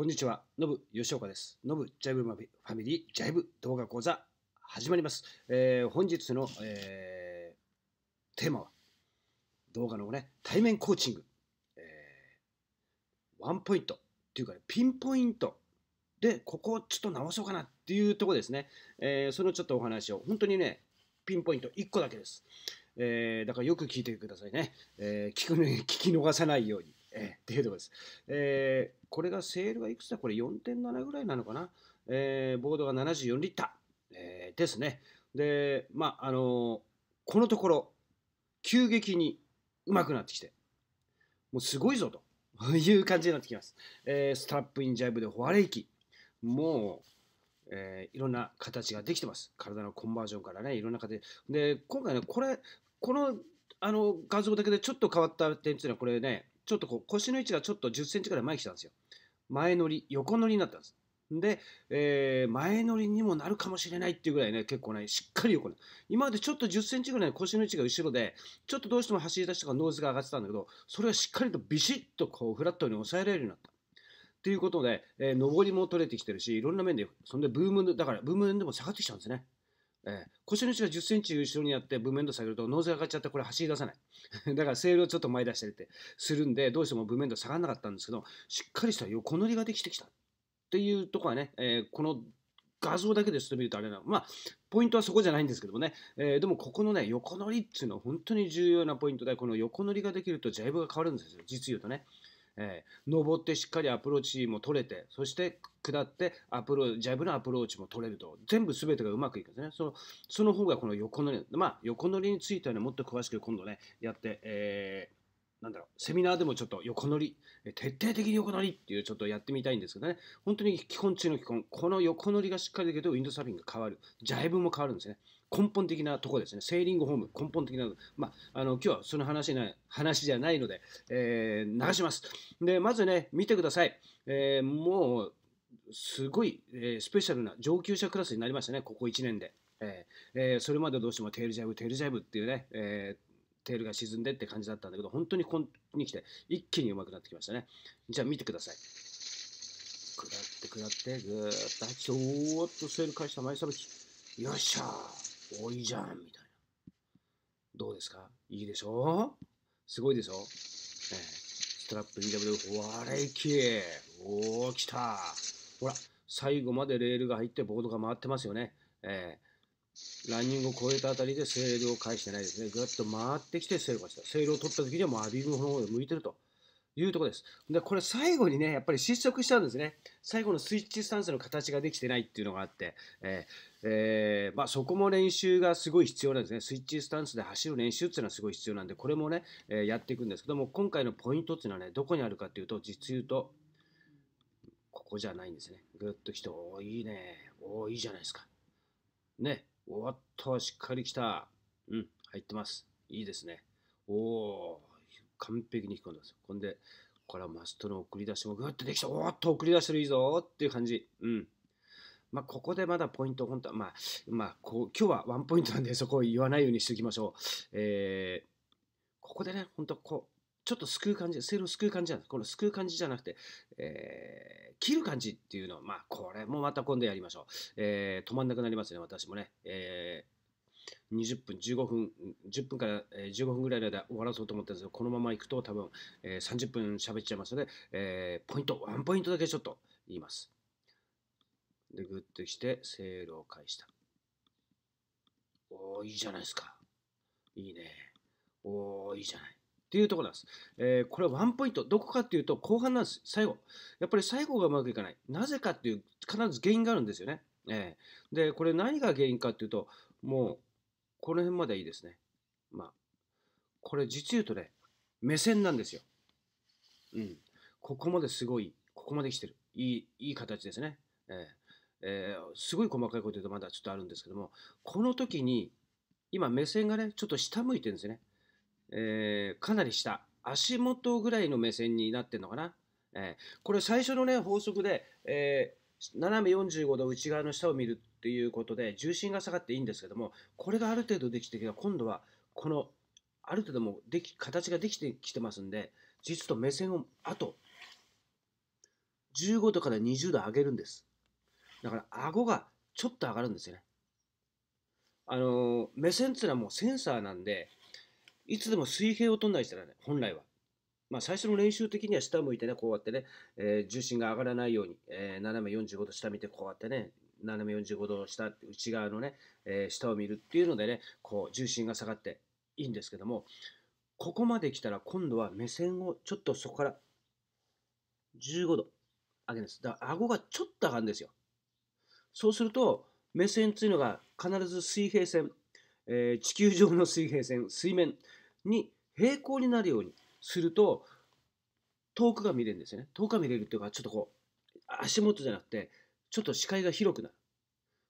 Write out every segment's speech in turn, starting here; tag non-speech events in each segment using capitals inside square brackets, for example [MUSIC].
こんにちは、のぶ吉岡です。のぶジャイブファミリージャイブ動画講座始まります。えー、本日の、えー、テーマは動画のね、対面コーチング、えー、ワンポイントっていうか、ね、ピンポイントでここをちょっと直そうかなっていうところですね。えー、そのちょっとお話を本当にね、ピンポイント1個だけです。えー、だからよく聞いてくださいね。えー、聞く、ね、聞き逃さないように。えー、っていうところです。えー、これがセールはいくつだこれ4.7ぐらいなのかな、えー、ボードが74リッター、えー、ですね。で、まあ、あのこのところ、急激にうまくなってきて、もうすごいぞという感じになってきます。えー、スタップインジャイブでホワレイキ、もう、えー、いろんな形ができてます。体のコンバージョンからね、いろんな形。で、今回ね、これ、このあの画像だけでちょっと変わった点っていうのは、これね、ちょっとこう腰の位置がちょっと10センチぐらい前に来たんですよ。前乗り、横乗りになったんです。で、えー、前乗りにもなるかもしれないっていうぐらいね、結構ね、しっかり横に。今までちょっと10センチぐらい腰の位置が後ろで、ちょっとどうしても走り出しとかノーズが上がってたんだけど、それがしっかりとビシッとこうフラットに抑えられるようになった。ということで、えー、上りも取れてきてるし、いろんな面で、そんでブーム、だからブームでも下がってきちゃうんですね。えー、腰の位置が10センチ後ろにあって、ブメンド下げると、ノーズが上がっちゃって、これ走り出さない。[LAUGHS] だから、セールをちょっと前出したりってするんで、どうしてもブメンド下がらなかったんですけど、しっかりした横乗りができてきた。っていうとこはね、えー、この画像だけでちょっと見るとあれな、まあ、ポイントはそこじゃないんですけどもね、えー、でもここのね、横乗りっていうのは本当に重要なポイントで、この横乗りができるとジャイブが変わるんですよ、実言うとね。えー、登ってしっかりアプローチも取れて、そして下ってアプロジャブのアプローチも取れると、全部全てがうまくいくんですね。そのその方がこの横乗り、まあ、横乗りについては、ね、もっと詳しく今度ね、やって、えーなんだろう、セミナーでもちょっと横乗り、徹底的に横乗りっていうちょっとやってみたいんですけどね、本当に基本中の基本、この横乗りがしっかりできるとウィンドサーフィンが変わる、ジャイブも変わるんですね。根本的なとこですね、セーリングホーム、根本的な、まあ、あの今日はその話ない話じゃないので、えー、流します。で、まずね、見てください。えー、もう、すごい、えー、スペシャルな上級者クラスになりましたね、ここ1年で。えー、それまでどうしてもテールジャイブ、テールジャイブっていうね、えーテールが沈んでって感じだったんだけど、本当にここに来て、一気に上手くなってきましたね。じゃあ見てください。下って下って、ぐーっと吐おーっとセール返した前さばき。よっしゃー多いじゃんみたいな。どうですかいいでしょすごいでしょ、えストラップ EW、ほわれいき。おー、来たほら、最後までレールが入ってボードが回ってますよね。えーランニングを超えたあたりでセールを返してないですね。ぐっと回ってきてセールをした。セールを取った時にはもうアビングの方で向いてるというところです。で、これ最後にね、やっぱり失速しちゃうんですね。最後のスイッチスタンスの形ができてないっていうのがあって、えーえー、まあ、そこも練習がすごい必要なんですね。スイッチスタンスで走る練習っていうのはすごい必要なんで、これもね、えー、やっていくんですけども、今回のポイントっていうのはね、どこにあるかっていうと、実言うと、ここじゃないんですね。ぐっと人、おいいね、おいいじゃないですか。ね、おっと、しっかりきた。うん、入ってます。いいですね。おお、完璧に引き込んでます。ほんで、これはマストの送り出しもグッとできた。おっと、送り出してるいいぞっていう感じ。うん。まあ、ここでまだポイント、本当は、まあ、まあ、こう、今日はワンポイントなんで、そこを言わないようにしておきましょう。えー、ここでね、本当こう、ちょっと救う感じ、セールを救う感じなんです。この救う感じじゃなくて、えー、切る感じっていうのは、まあ、これもまた今度やりましょう。えー、止まんなくなりますね、私もね。えー20分、15分、10分から15分ぐらいの間終わらそうと思ったんですけど、このまま行くと多分、えー、30分喋っちゃいますので、えー、ポイント、ワンポイントだけちょっと言います。で、グッときて、セールを返した。おー、いいじゃないですか。いいね。おー、いいじゃない。っていうところなんです。えー、これはワンポイント。どこかっていうと、後半なんです。最後。やっぱり最後がうまくいかない。なぜかっていう、必ず原因があるんですよね。えー、で、これ何が原因かっていうと、もう、この辺までいいですね。まあ、これ実言うとね、目線なんですよ。うん。ここまですごい、ここまで来てる。いい、いい形ですね。えーえー、すごい細かいこと言うとまだちょっとあるんですけども、この時に、今目線がね、ちょっと下向いてるんですね。えー、かなり下、足元ぐらいの目線になってるのかな。えー、これ最初のね、法則で、えー、斜め45度内側の下を見るっていうことで、重心が下がっていいんですけども、これがある程度できてきたら、今度は、この、ある程度もでき、形ができてきてますんで、実と目線を、あと、15度から20度上げるんです。だから、顎がちょっと上がるんですよね。あのー、目線っていうのはもうセンサーなんで、いつでも水平を取んないとだね、本来は。まあ、最初の練習的には下向いてね、こうやってね、えー、重心が上がらないように、えー、斜め45度下見て、こうやってね、斜め45度下、内側のね、えー、下を見るっていうのでね、こう、重心が下がっていいんですけども、ここまで来たら今度は目線をちょっとそこから15度上げるんです。だから顎がちょっと上がるんですよ。そうすると、目線っていうのが必ず水平線、えー、地球上の水平線、水面、に平行になるようにすると遠くが見れるんですよね遠くが見れるっていうかちょっとこう足元じゃなくてちょっと視界が広くなる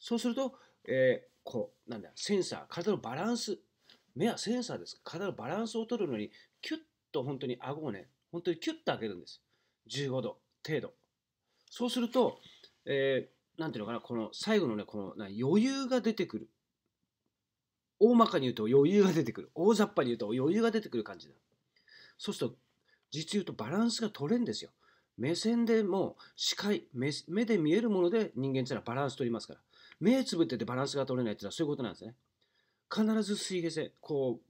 そうすると、えー、こうなんだセンサー体のバランス目はセンサーです体のバランスを取るのにキュッと本当に顎をね本当にキュッと上げるんです15度程度そうすると、えー、なんていうのかなこの最後のねこの余裕が出てくる大まかに言うと余裕が出てくる。大雑把に言うと余裕が出てくる感じだ。そうすると、実言うとバランスが取れんですよ。目線でも視界目、目で見えるもので人間っていうのはバランス取りますから。目つぶっててバランスが取れないってのはそういうことなんですね。必ず水平線、こ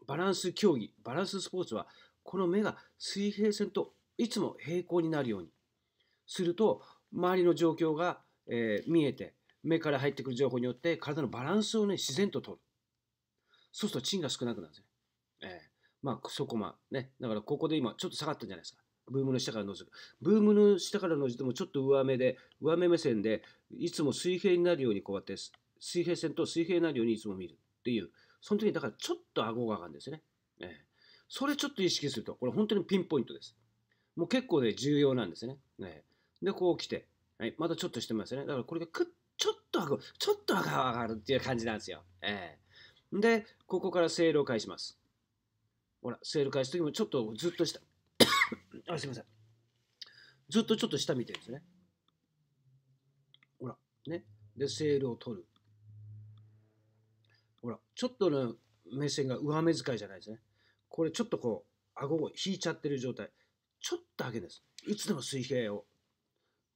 う、バランス競技、バランススポーツは、この目が水平線といつも平行になるようにすると、周りの状況が、えー、見えて、目から入ってくる情報によって体のバランスをね、自然と取る。そうすると賃が少なくなるんですね。えー、まあそこまね、だからここで今ちょっと下がったんじゃないですか。ブームの下からのぞく。ブームの下からのじてもちょっと上目で、上目目線で、いつも水平になるようにこうやって、水平線と水平になるようにいつも見るっていう、その時にだからちょっと顎が上がるんですね。えー、それちょっと意識すると、これ本当にピンポイントです。もう結構ね、重要なんですね。ねで、こう来て、はい、またちょっとしてますね。だからこれがくっ、ちょっと顎、ちょっと顎が上がるっていう感じなんですよ。えーで、ここからセールを返します。ほら、セール返すときもちょっとずっと下。あ、すいません。ずっとちょっと下見てるんですね。ほら、ね。で、セールを取る。ほら、ちょっとの目線が上目遣いじゃないですね。これちょっとこう、顎を引いちゃってる状態。ちょっと上げです。いつでも水平を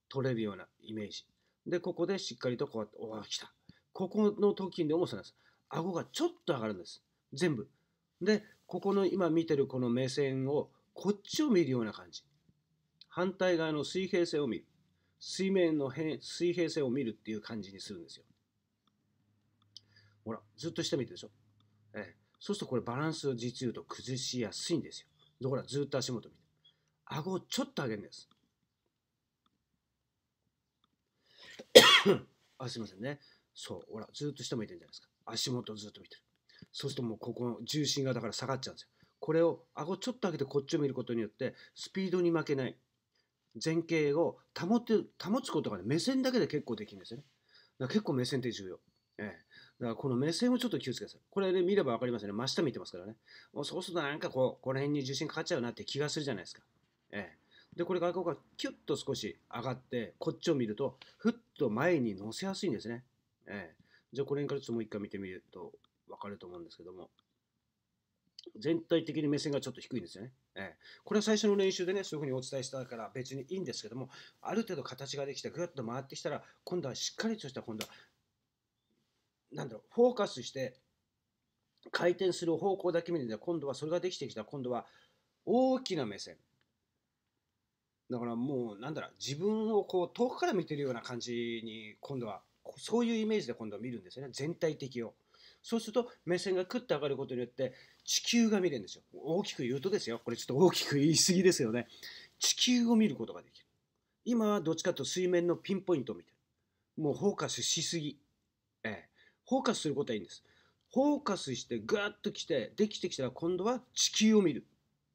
取れるようなイメージ。で、ここでしっかりとこうやって、おわ、来た。ここの時で重さなんです。顎がちょっと上がるんです全部でここの今見てるこの目線をこっちを見るような感じ反対側の水平線を見る水面の変水平線を見るっていう感じにするんですよほらずっと下見てるでしょ、ええ、そうするとこれバランスを実言うと崩しやすいんですよだからずっと足元見て顎をちょっと上げるんです [COUGHS] あすいませんねそうほらずっと下向いてるんじゃないですか足元をずっと見てる。そうするともうここの重心がだから下がっちゃうんですよ。これを顎ちょっと上げてこっちを見ることによってスピードに負けない前傾を保て保つことが、ね、目線だけで結構できるんですよね。だから結構目線って重要。ええ、だからこの目線をちょっと気をつけてください。これで、見れば分かりますよね。真下見てますからね。もうそうするとなんかこう、この辺に重心かかっちゃうなって気がするじゃないですか。ええ、で、これ外顎がキュッと少し上がって、こっちを見ると、ふっと前に乗せやすいんですね。ええ、じゃあこからちょっともう一回見てみると分かると思うんですけども、全体的に目線がちょっと低いんですよね。ええ、これは最初の練習でね、そういうふうにお伝えしたから別にいいんですけども、ある程度形ができて、ぐっと回ってきたら、今度はしっかりとした、今度は、なんだろう、フォーカスして、回転する方向だけ見るんで、今度はそれができてきた今度は大きな目線。だからもう、なんだろう、自分をこう遠くから見てるような感じに、今度はそういうイメージで今度は見るんですよね全体的をそうすると目線がクッと上がることによって地球が見れるんですよ大きく言うとですよこれちょっと大きく言い過ぎですよね地球を見ることができる今はどっちかと水面のピンポイントを見てるもうフォーカスしすぎええフォーカスすることはいいんですフォーカスしてぐーっときてできてきたら今度は地球を見る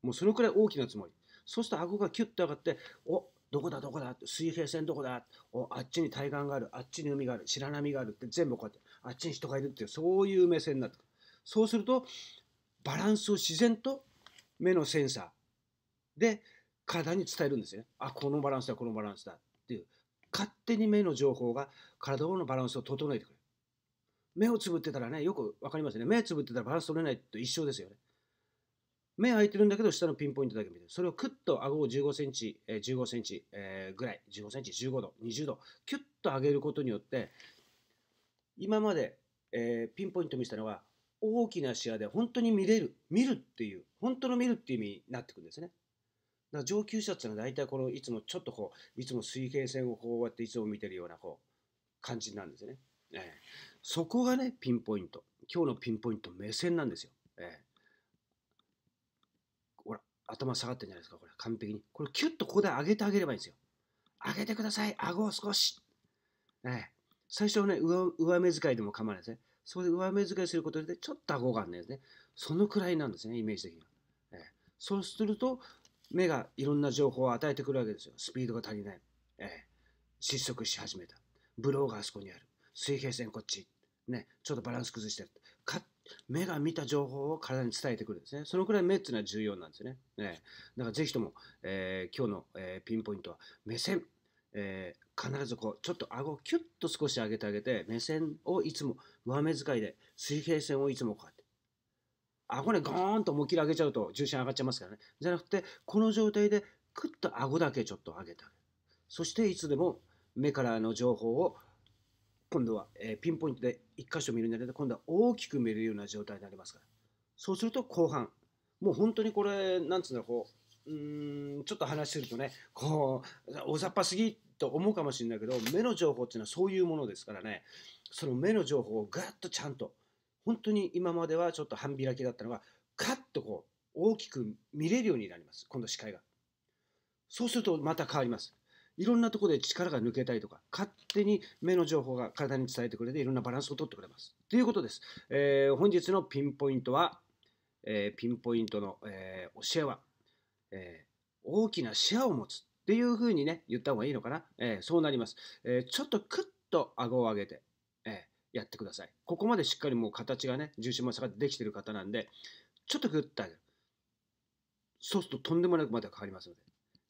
もうそのくらい大きなつもりそうすると顎がキュッと上がっておどこだどこだって水平線どこだおあっちに対岸があるあっちに海がある白波があるって全部こうやってあっちに人がいるっていうそういう目線になってくるそうするとバランスを自然と目のセンサーで体に伝えるんですよねあこのバランスだこのバランスだっていう勝手に目の情報が体のバランスを整えてくれる目をつぶってたらねよく分かりますね目つぶってたらバランス取れないと一緒ですよね目開いてるんだけど、下のピンポイントだけ見てる。それをクッと顎を15センチ、え15センチ、えぐらい、15センチ、15度、20度、キュッと上げることによって、今まで、えピンポイント見せたのは、大きな視野で本当に見れる、見るっていう、本当の見るっていう意味になってくるんですね。だから上級者っていうのは大体このいつもちょっとこう、いつも水平線をこうやっていつも見てるようなこう、感じなんですね。えー、そこがね、ピンポイント。今日のピンポイント、目線なんですよ。えー頭下がってるんじゃないですか、これ、完璧に。これ、キュッとここで上げてあげればいいんですよ。上げてください、顎を少し。ね、最初はね上、上目遣いでも構わないですね。そこで上目遣いすることで、ちょっと顎がですね。そのくらいなんですね、イメージ的には。ね、そうすると、目がいろんな情報を与えてくるわけですよ。スピードが足りない。ええ、失速し始めた。ブローがあそこにある。水平線こっち。ね、ちょっとバランス崩してる。目が見た情報を体に伝えてくるんですね。そのくらい目っていうのは重要なんですね。ねだからぜひとも、えー、今日の、えー、ピンポイントは目線。えー、必ずこうちょっと顎をキュッと少し上げてあげて目線をいつも上目遣いで水平線をいつもこうやって顎ねゴーンと思いっきり上げちゃうと重心上がっちゃいますからねじゃなくてこの状態でクッと顎だけちょっと上げてあげるそしていつでも目からの情報を今度は、えピンポイントで1箇所見るんじゃなくて、今度は大きく見るような状態になりますから。そうすると後半、もう本当にこれ、なんつうんだろう、こう、うん、ちょっと話するとね、こう、大雑把すぎと思うかもしれないけど、目の情報っていうのはそういうものですからね、その目の情報をガッとちゃんと、本当に今まではちょっと半開きだったのが、カッとこう、大きく見れるようになります、今度視界が。そうするとまた変わります。いろんなとこで力が抜けたりとか、勝手に目の情報が体に伝えてくれて、いろんなバランスをとってくれます。ということです。えー、本日のピンポイントは、えー、ピンポイントの、えー、教えは、え大きな視野を持つっていうふうにね、言った方がいいのかな。えそうなります。えちょっとクッと顎を上げて、えやってください。ここまでしっかりもう形がね、重心も下がってできてる方なんで、ちょっとグッと上げる。そうするととんでもなくまた変わりますので、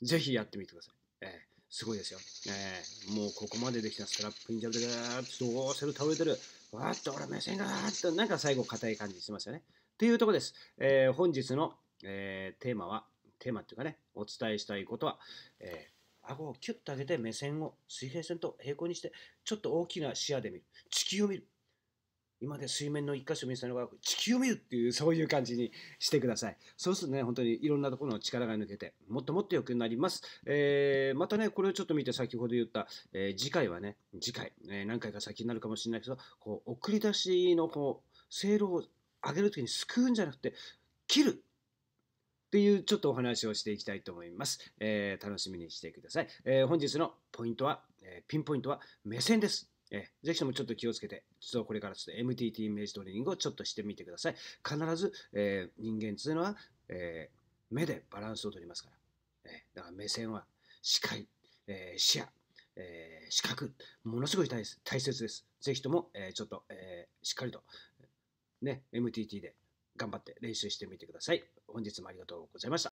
ぜひやってみてください。えーすごいですよ。えー、もうここまでできたストラップインジャブでガーッとどせる倒れてる。わーっと俺目線がーっとなんか最後硬い感じしますよね。というとこです。えー、本日の、えー、テーマは、テーマっていうかね、お伝えしたいことは、えー、顎をキュッと上げて目線を水平線と平行にして、ちょっと大きな視野で見る。地球を見る。今で水面の一箇所見せたのが地球を見るっていうそういう感じにしてくださいそうするとね本当にいろんなところの力が抜けてもっともっと良くなります、えー、またねこれをちょっと見て先ほど言った、えー、次回はね次回、えー、何回か先になるかもしれないけどこう送り出しのこうセールを上げる時に救うんじゃなくて切るっていうちょっとお話をしていきたいと思います。えー、楽しみにしてください。えー、本日のポイントは、えー、ピンポイントは目線です。えー、ぜひともちょっと気をつけて、ちょっとこれからちょっと MTT イメージトレーニングをちょっとしてみてください。必ず、えー、人間というのは、えー、目でバランスをとりますから。えー、だから目線は視界、えー、視野、えー、視覚、ものすごい大大切です。ぜひとも、えー、ちょっと、えー、しっかりと、ね、MTT で頑張って練習してみてください。本日もありがとうございました。